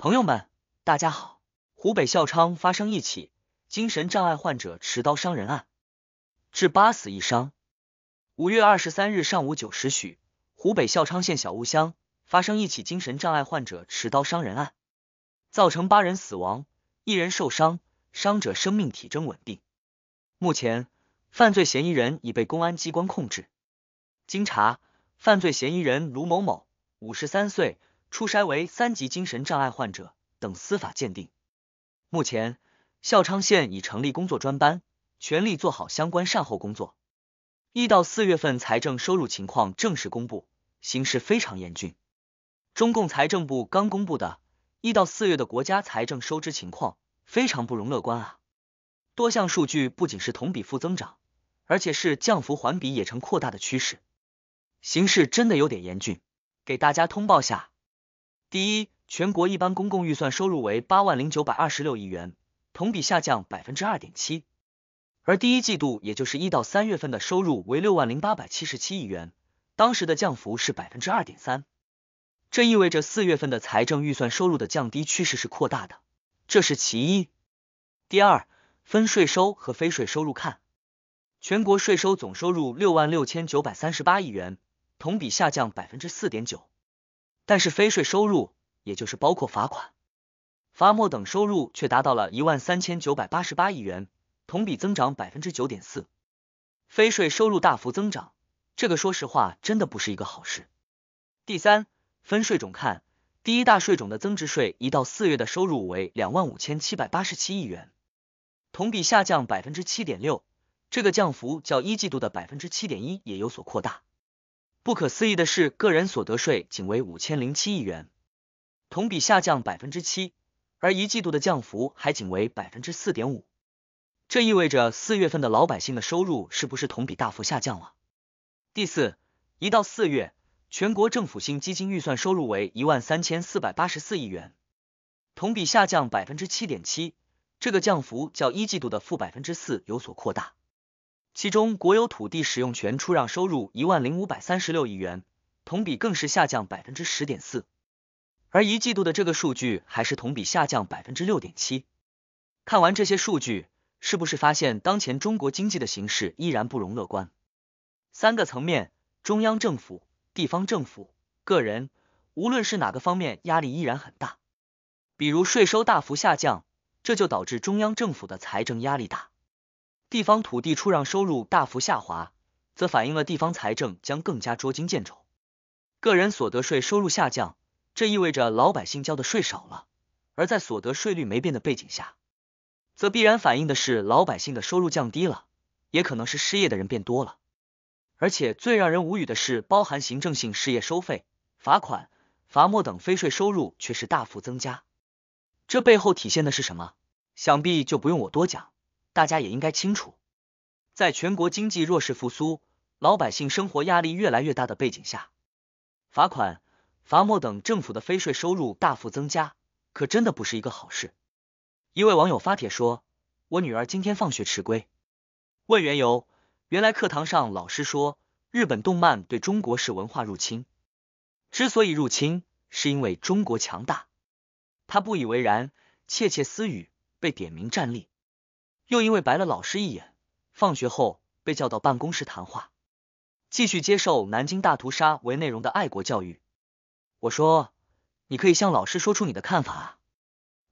朋友们，大家好！湖北孝昌发生一起精神障碍患者持刀伤人案，致八死一伤。五月二十三日上午九时许，湖北孝昌县小屋乡发生一起精神障碍患者持刀伤人案，造成八人死亡、一人受伤，伤者生命体征稳定。目前，犯罪嫌疑人已被公安机关控制。经查，犯罪嫌疑人卢某某，五十三岁。初筛为三级精神障碍患者等司法鉴定。目前，孝昌县已成立工作专班，全力做好相关善后工作。一到四月份财政收入情况正式公布，形势非常严峻。中共财政部刚公布的一到四月的国家财政收支情况非常不容乐观啊！多项数据不仅是同比负增长，而且是降幅环比也呈扩大的趋势，形势真的有点严峻。给大家通报下。第一，全国一般公共预算收入为八万零九百二十六亿元，同比下降百分之二点七。而第一季度，也就是一到三月份的收入为六万零八百七十七亿元，当时的降幅是百分之二点三。这意味着四月份的财政预算收入的降低趋势是扩大的，这是其一。第二，分税收和非税收入看，全国税收总收入六万六千九百三十八亿元，同比下降百分之四点九。但是非税收入，也就是包括罚款、罚没等收入，却达到了一万三千九百八十八亿元，同比增长百分之九点四。非税收入大幅增长，这个说实话真的不是一个好事。第三，分税种看，第一大税种的增值税，一到四月的收入为两万五千七百八十七亿元，同比下降百分之七点六，这个降幅较一季度的百分之七点一也有所扩大。不可思议的是，个人所得税仅为五千零七亿元，同比下降百分之七，而一季度的降幅还仅为百分之四点五，这意味着四月份的老百姓的收入是不是同比大幅下降了？第四，一到四月，全国政府性基金预算收入为一万三千四百八十四亿元，同比下降百分之七点七，这个降幅较一季度的负百分之四有所扩大。其中，国有土地使用权出让收入一万零五百三十六亿元，同比更是下降百分之十点四，而一季度的这个数据还是同比下降百分之六点七。看完这些数据，是不是发现当前中国经济的形势依然不容乐观？三个层面：中央政府、地方政府、个人，无论是哪个方面，压力依然很大。比如税收大幅下降，这就导致中央政府的财政压力大。地方土地出让收入大幅下滑，则反映了地方财政将更加捉襟见肘。个人所得税收入下降，这意味着老百姓交的税少了，而在所得税率没变的背景下，则必然反映的是老百姓的收入降低了，也可能是失业的人变多了。而且最让人无语的是，包含行政性事业收费、罚款、罚没等非税收入却是大幅增加，这背后体现的是什么？想必就不用我多讲。大家也应该清楚，在全国经济弱势复苏、老百姓生活压力越来越大的背景下，罚款、罚没等政府的非税收入大幅增加，可真的不是一个好事。一位网友发帖说：“我女儿今天放学迟归，问缘由，原来课堂上老师说日本动漫对中国是文化入侵，之所以入侵是因为中国强大。”他不以为然，窃窃私语，被点名站立。又因为白了老师一眼，放学后被叫到办公室谈话，继续接受南京大屠杀为内容的爱国教育。我说：“你可以向老师说出你的看法啊。”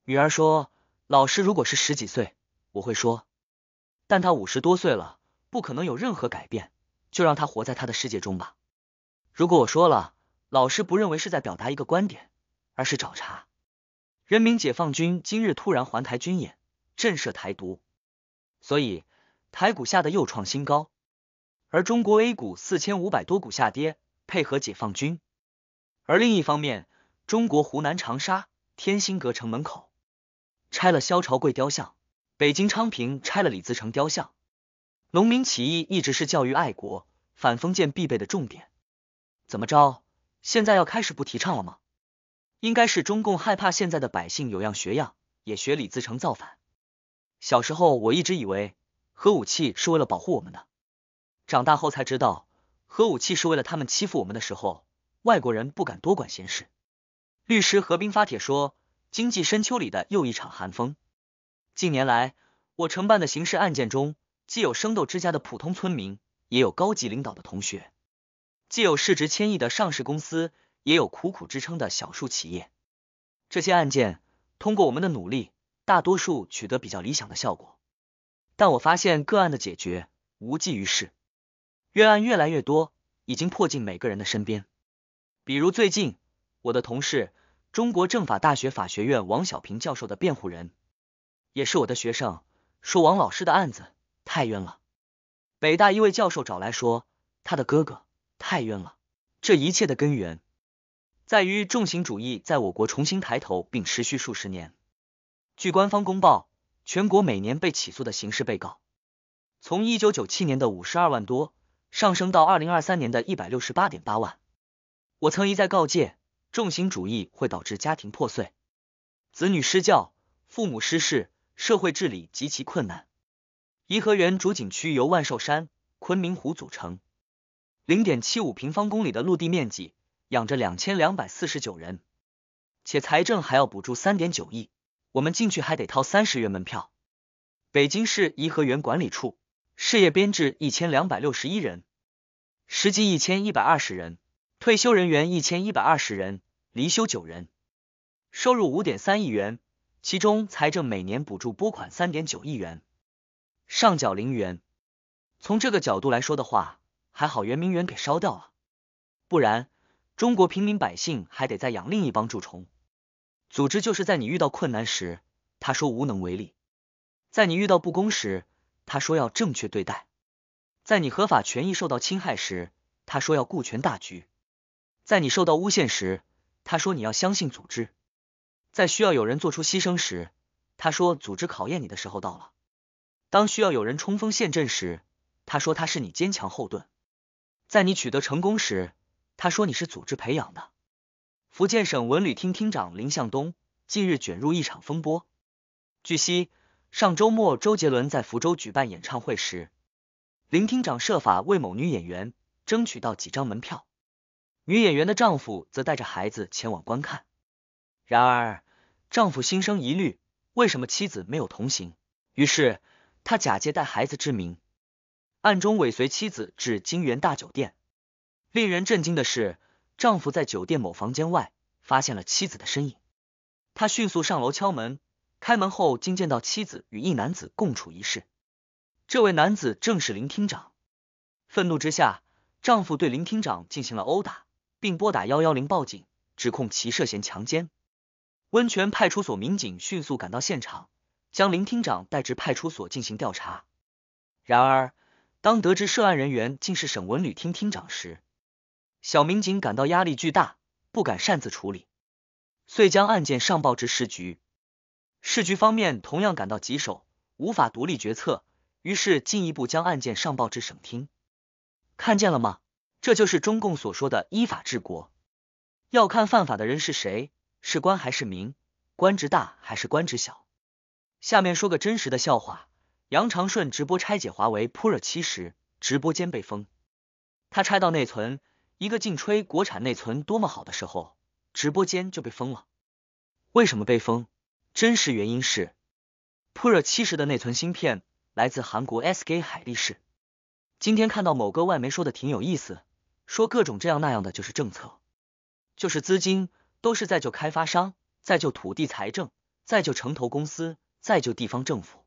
女儿说：“老师如果是十几岁，我会说；但他五十多岁了，不可能有任何改变，就让他活在他的世界中吧。如果我说了，老师不认为是在表达一个观点，而是找茬。”人民解放军今日突然环台军演，震慑台独。所以，台股下的又创新高，而中国 A 股四千五百多股下跌，配合解放军。而另一方面，中国湖南长沙天心阁城门口拆了萧朝贵雕像，北京昌平拆了李自成雕像。农民起义一直是教育爱国反封建必备的重点，怎么着？现在要开始不提倡了吗？应该是中共害怕现在的百姓有样学样，也学李自成造反。小时候我一直以为核武器是为了保护我们的，长大后才知道核武器是为了他们欺负我们的时候，外国人不敢多管闲事。律师何冰发帖说：“经济深秋里的又一场寒风。”近年来，我承办的刑事案件中，既有生豆之家的普通村民，也有高级领导的同学；既有市值千亿的上市公司，也有苦苦支撑的小数企业。这些案件通过我们的努力。大多数取得比较理想的效果，但我发现个案的解决无济于事，冤案越来越多，已经迫近每个人的身边。比如最近，我的同事中国政法大学法学院王小平教授的辩护人，也是我的学生，说王老师的案子太冤了。北大一位教授找来说，他的哥哥太冤了。这一切的根源在于重刑主义在我国重新抬头并持续数十年。据官方公报，全国每年被起诉的刑事被告，从一九九七年的五十二万多，上升到二零二三年的一百六十八点八万。我曾一再告诫，重刑主义会导致家庭破碎、子女失教、父母失事，社会治理极其困难。颐和园主景区由万寿山、昆明湖组成，零点七五平方公里的陆地面积，养着两千两百四十九人，且财政还要补助三点九亿。我们进去还得掏三十元门票。北京市颐和园管理处事业编制一千两百六十一人，实际一千一百二十人，退休人员一千一百二十人，离休九人，收入五点三亿元，其中财政每年补助拨款三点九亿元，上缴零元。从这个角度来说的话，还好圆明园给烧掉了，不然中国平民百姓还得再养另一帮蛀虫。组织就是在你遇到困难时，他说无能为力；在你遇到不公时，他说要正确对待；在你合法权益受到侵害时，他说要顾全大局；在你受到诬陷时，他说你要相信组织；在需要有人做出牺牲时，他说组织考验你的时候到了；当需要有人冲锋陷阵时，他说他是你坚强后盾；在你取得成功时，他说你是组织培养的。福建省文旅厅厅长林向东近日卷入一场风波。据悉，上周末周杰伦在福州举办演唱会时，林厅长设法为某女演员争取到几张门票，女演员的丈夫则带着孩子前往观看。然而，丈夫心生疑虑，为什么妻子没有同行？于是，他假借带孩子之名，暗中尾随妻子至金源大酒店。令人震惊的是。丈夫在酒店某房间外发现了妻子的身影，他迅速上楼敲门，开门后竟见到妻子与一男子共处一室。这位男子正是林厅长。愤怒之下，丈夫对林厅长进行了殴打，并拨打幺幺零报警，指控其涉嫌强奸。温泉派出所民警迅速赶到现场，将林厅长带至派出所进行调查。然而，当得知涉案人员竟是省文旅厅厅长时，小民警感到压力巨大，不敢擅自处理，遂将案件上报至市局。市局方面同样感到棘手，无法独立决策，于是进一步将案件上报至省厅。看见了吗？这就是中共所说的依法治国，要看犯法的人是谁，是官还是民，官职大还是官职小。下面说个真实的笑话：杨长顺直播拆解华为 Pura 七十，直播间被封，他拆到内存。一个劲吹国产内存多么好的时候，直播间就被封了。为什么被封？真实原因是，Pro 70的内存芯片来自韩国 SK 海力士。今天看到某个外媒说的挺有意思，说各种这样那样的就是政策，就是资金都是在救开发商，在救土地财政，在救城投公司，在救地方政府，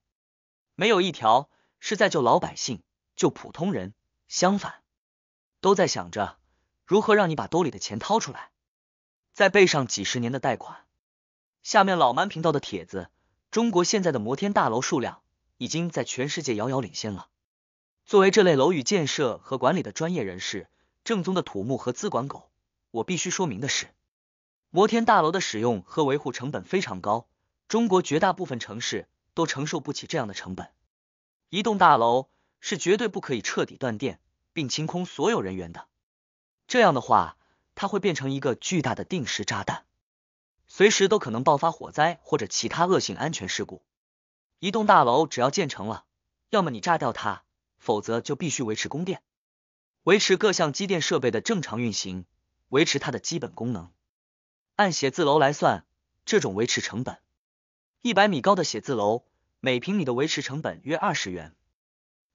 没有一条是在救老百姓、救普通人。相反，都在想着。如何让你把兜里的钱掏出来，再背上几十年的贷款？下面老蛮频道的帖子：中国现在的摩天大楼数量已经在全世界遥遥领先了。作为这类楼宇建设和管理的专业人士，正宗的土木和资管狗，我必须说明的是，摩天大楼的使用和维护成本非常高，中国绝大部分城市都承受不起这样的成本。一栋大楼是绝对不可以彻底断电并清空所有人员的。这样的话，它会变成一个巨大的定时炸弹，随时都可能爆发火灾或者其他恶性安全事故。一栋大楼只要建成了，要么你炸掉它，否则就必须维持供电，维持各项机电设备的正常运行，维持它的基本功能。按写字楼来算，这种维持成本，一百米高的写字楼每平米的维持成本约二十元，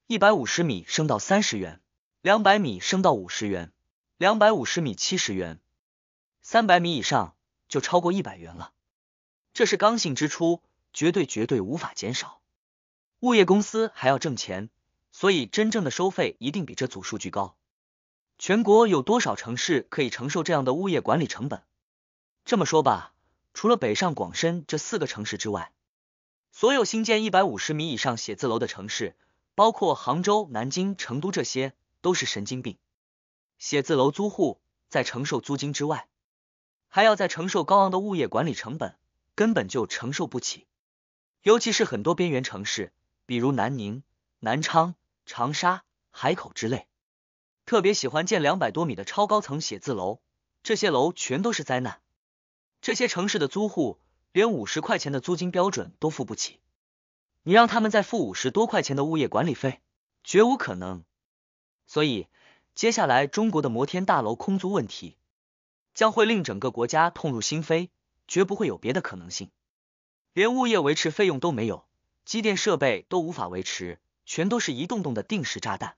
一百五十米升到三十元，两百米升到五十元。两百五十米七十元，三百米以上就超过一百元了。这是刚性支出，绝对绝对无法减少。物业公司还要挣钱，所以真正的收费一定比这组数据高。全国有多少城市可以承受这样的物业管理成本？这么说吧，除了北上广深这四个城市之外，所有新建一百五十米以上写字楼的城市，包括杭州、南京、成都，这些都是神经病。写字楼租户在承受租金之外，还要在承受高昂的物业管理成本，根本就承受不起。尤其是很多边缘城市，比如南宁、南昌、长沙、海口之类，特别喜欢建两百多米的超高层写字楼，这些楼全都是灾难。这些城市的租户连五十块钱的租金标准都付不起，你让他们再付五十多块钱的物业管理费，绝无可能。所以。接下来，中国的摩天大楼空租问题将会令整个国家痛入心扉，绝不会有别的可能性。连物业维持费用都没有，机电设备都无法维持，全都是一栋栋的定时炸弹。